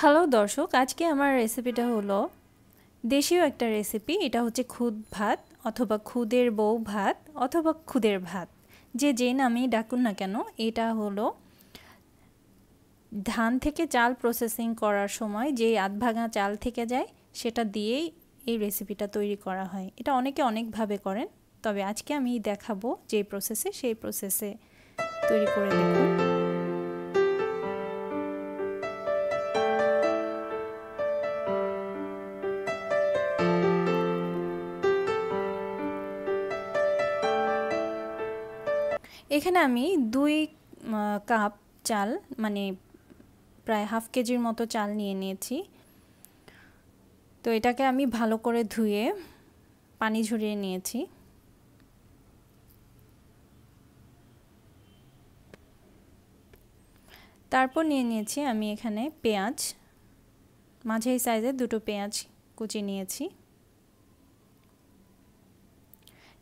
hello দর্শক আজকে আমার রেসিপিটা হলো দেশীয় একটা রেসিপি এটা হচ্ছে খুদ ভাত অথবা খুদের বউ ভাত অথবা খুদের ভাত যে যে নামেই ডাকুন না কেন এটা হলো ধান থেকে চাল প্রসেসিং করার সময় যে আধভাগা চাল থেকে যায় সেটা দিয়েই এই রেসিপিটা তৈরি করা হয় এটা অনেকে অনেকভাবে করেন তবে আজকে আমি দেখাবো যে প্রসেসে সেই প্রসেসে তৈরি করে দেখুন এখানে আমি দুই কাপ চাল মানে প্রায় হাফ কেজির মতো চাল নিয়ে নিয়েছি তো এটাকে আমি ভালো করে ধুয়ে পানি ঝরিয়ে নিয়েছি তারপর নিয়ে নিয়েছি আমি এখানে পেঁয়াজ মাঝারি সাইজে দুটো পেঁয়াজ কুচি নিয়েছি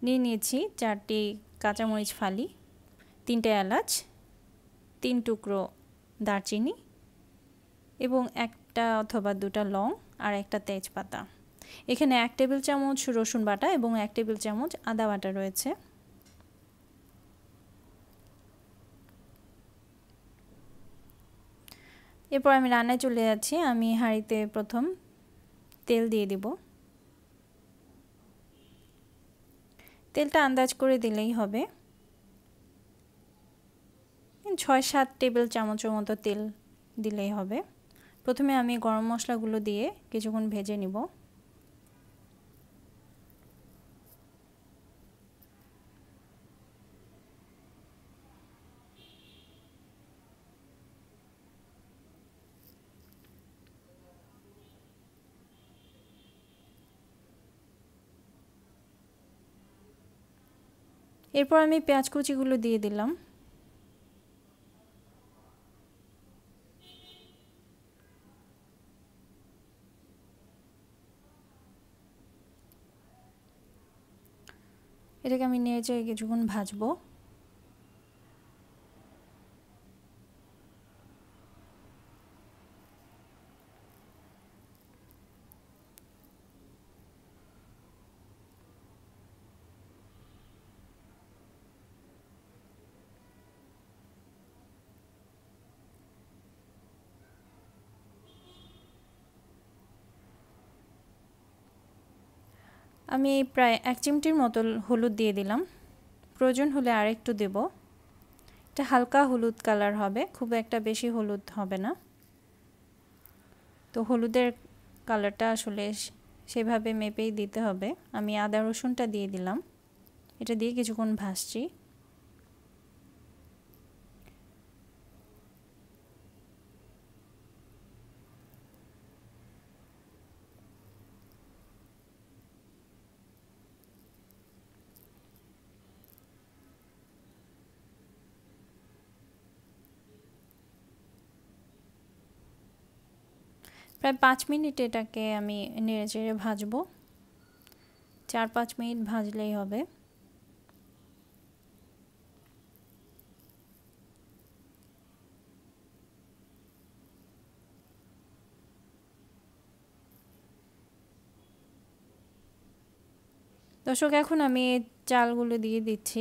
নিয়ে নিয়েছি চারটি কাঁচামরিচ ফালি তিনটে এলাচ তিন টুকরো দারচিনি এবং একটা অথবা দুটা লং আর একটা তেজপাতা এখানে এক টেবিল চামচ রসুন বাটা এবং এক টেবিল চামচ আদা বাটা রয়েছে এরপর আমি রান্নায় চলে যাচ্ছি আমি হাঁড়িতে প্রথম তেল দিয়ে দিব তেলটা আন্দাজ করে দিলেই হবে ছয় সাত টেবিল চামচের মতো তেল দিলেই হবে প্রথমে আমি গরম মশলাগুলো দিয়ে কিছুক্ষণ ভেজে নিব এরপর আমি পেঁয়াজ কুচিগুলো দিয়ে দিলাম এটাকে আমি নেড়ে চেড়ে কিছুক্ষণ ভাজবো আমি প্রায় এক চিমটির মতো হলুদ দিয়ে দিলাম প্রয়োজন হলে আর একটু দেব এটা হালকা হলুদ কালার হবে খুব একটা বেশি হলুদ হবে না তো হলুদের কালারটা আসলে সেভাবে মেপেই দিতে হবে আমি আদা রসুনটা দিয়ে দিলাম এটা দিয়ে কিছুক্ষণ ভাসছি প্রায় পাঁচ মিনিট এটাকে আমি নেড়ে চেড়ে ভাজবো চার পাঁচ মিনিট ভাজলেই হবে দর্শক এখন আমি চালগুলো দিয়ে দিচ্ছি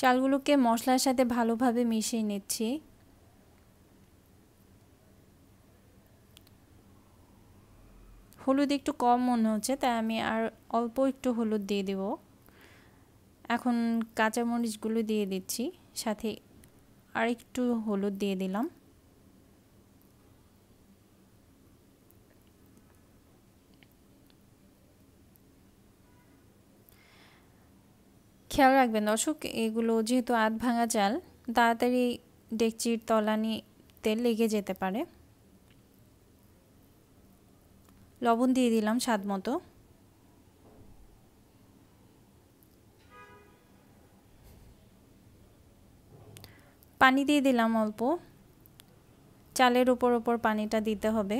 চালগুলোকে মশলার সাথে ভালোভাবে মিশিয়ে নিচ্ছি হলুদ একটু কম মনে হচ্ছে তাই আমি আর অল্প একটু হলুদ দিয়ে দেব এখন কাঁচামরিচগুলো দিয়ে দিচ্ছি সাথে আর একটু হলুদ দিয়ে দিলাম খেয়াল রাখবেন দর্শক এগুলো যেহেতু আধ ভাঙা চাল তাড়াতাড়ি ডেকচির তলানি তেল লেগে যেতে পারে লবণ দিয়ে দিলাম স্বাদ মতো পানি দিয়ে দিলাম অল্প চালের উপর ওপর পানিটা দিতে হবে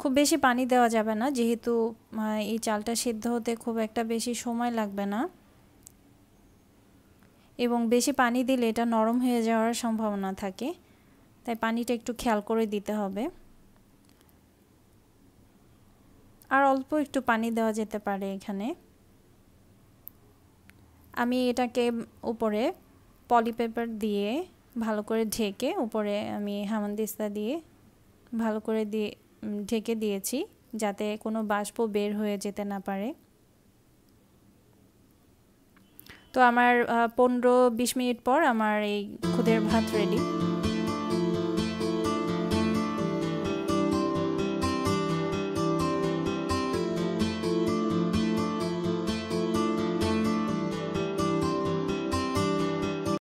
খুব বেশি পানি দেওয়া যাবে না যেহেতু এই চালটা সিদ্ধ হতে খুব একটা বেশি সময় লাগবে না এবং বেশি পানি দিলে এটা নরম হয়ে যাওয়ার সম্ভাবনা থাকে তাই পানিটা একটু খেয়াল করে দিতে হবে আর অল্প একটু পানি দেওয়া যেতে পারে এখানে আমি এটাকে উপরে পলিপেপার দিয়ে ভালো করে ঢেকে উপরে আমি দিস্তা দিয়ে ভালো করে দিয়ে ঢেকে দিয়েছি যাতে কোনো বাষ্প বের হয়ে যেতে না পারে তো আমার পনেরো বিশ মিনিট পর আমার এই খুদের ভাত রেডি